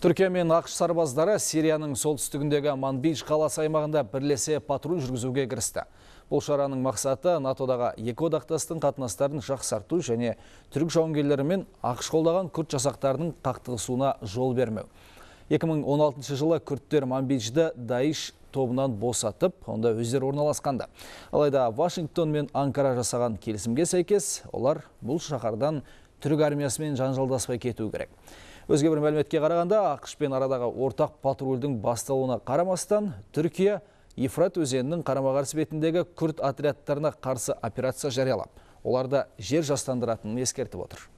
Түркия мен ақш сарбаздары Сирияның солтүстігіндегі Манбидж қаласы аймағында бірлесе патруль жүргізуге кірісті. Бұл шараның мақсаты НАТОдағы екі одақтастың қатынастарын жақсарту және түрік жауынгерлері мен ақш қолдаған күрт жасақтарының қақтығысуына жол бермеу. 2016 жылы күрттер Манбиджді Даиш тобынан босатып, онда өздері орналасқанды. Алайда Вашингтон мен Анкара жасаған келісімге сәйкес, олар бұл шақардан түрік армиясымен жанжалдаспай кету керек. Өзге бір мәліметке қарағанда, ақш арадағы ортақ патрульдің басталуына қарамастан, Түркия Ефрат өзенінің қарама-қарсы бетіндегі күрт отрядтарына қарсы операция жариялап, Оларда жер жастандыратынын ескертіп отыр.